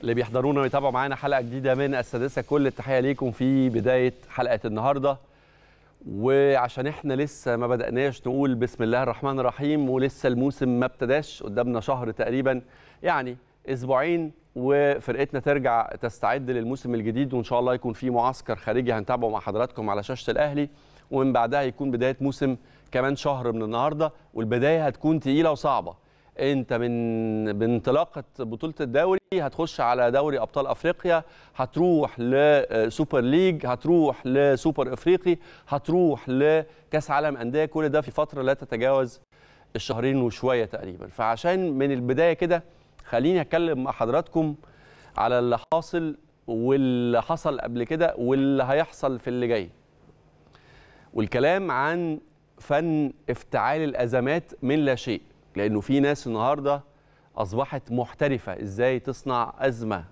اللي بيحضرونا ويتابعوا معانا حلقه جديده من السادسه كل التحيه ليكم في بدايه حلقه النهارده وعشان احنا لسه ما بدأناش نقول بسم الله الرحمن الرحيم ولسه الموسم ما ابتداش قدامنا شهر تقريبا يعني اسبوعين وفرقتنا ترجع تستعد للموسم الجديد وان شاء الله يكون في معسكر خارجي هنتابعه مع حضراتكم على شاشه الاهلي ومن بعدها يكون بدايه موسم كمان شهر من النهارده والبدايه هتكون تقيله وصعبه انت من بانطلاقه بطوله الدوري هتخش على دوري ابطال افريقيا هتروح لسوبر آه، ليج هتروح لسوبر افريقي هتروح لكاس عالم انديه كل ده في فتره لا تتجاوز الشهرين وشويه تقريبا فعشان من البدايه كده خليني اتكلم مع حضراتكم على اللي حاصل واللي حصل قبل كده واللي هيحصل في اللي جاي والكلام عن فن افتعال الازمات من لا شيء لانه في ناس النهارده اصبحت محترفه ازاي تصنع ازمه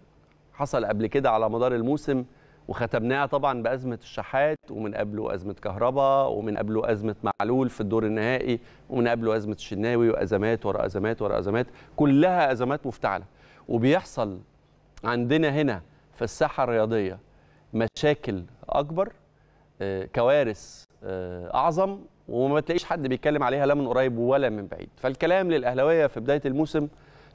حصل قبل كده على مدار الموسم وختمناها طبعا بازمه الشحات ومن قبله ازمه كهرباء ومن قبله ازمه معلول في الدور النهائي ومن قبله ازمه الشناوي وازمات ورا ازمات ورا ازمات كلها ازمات مفتعله وبيحصل عندنا هنا في الساحه الرياضيه مشاكل اكبر آه، كوارث آه، اعظم وما تلاقيش حد بيتكلم عليها لا من قريب ولا من بعيد فالكلام للاهلاويه في بدايه الموسم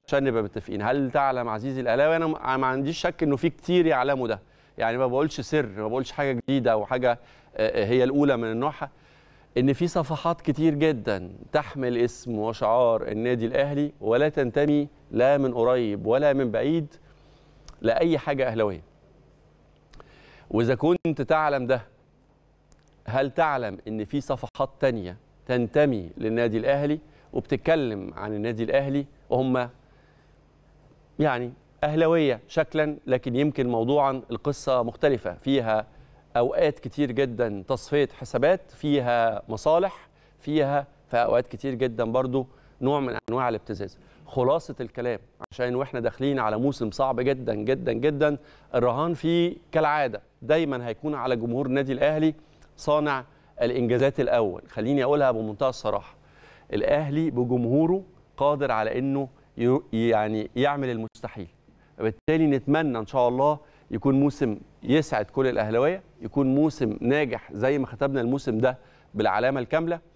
عشان نبقى متفقين هل تعلم عزيزي الاهلاوي انا ما عنديش شك انه في كتير يعلموا ده يعني ما بقولش سر ما بقولش حاجه جديده او حاجه آه، آه، هي الاولى من نوعها ان في صفحات كتير جدا تحمل اسم وشعار النادي الاهلي ولا تنتمي لا من قريب ولا من بعيد لاي حاجه اهلاويه واذا كنت تعلم ده هل تعلم ان في صفحات تانية تنتمي للنادي الاهلي وبتتكلم عن النادي الاهلي وهم يعني اهلاويه شكلا لكن يمكن موضوعا القصه مختلفه فيها اوقات كتير جدا تصفيه حسابات فيها مصالح فيها في اوقات كتير جدا برضو نوع من انواع الابتزاز خلاصه الكلام عشان واحنا داخلين على موسم صعب جدا جدا جدا الرهان فيه كالعاده دايما هيكون على جمهور النادي الاهلي صانع الانجازات الاول خليني اقولها بمنتهى الصراحه الاهلي بجمهوره قادر على انه يعني يعمل المستحيل وبالتالي نتمنى ان شاء الله يكون موسم يسعد كل الاهلاويه يكون موسم ناجح زي ما ختمنا الموسم ده بالعلامه الكامله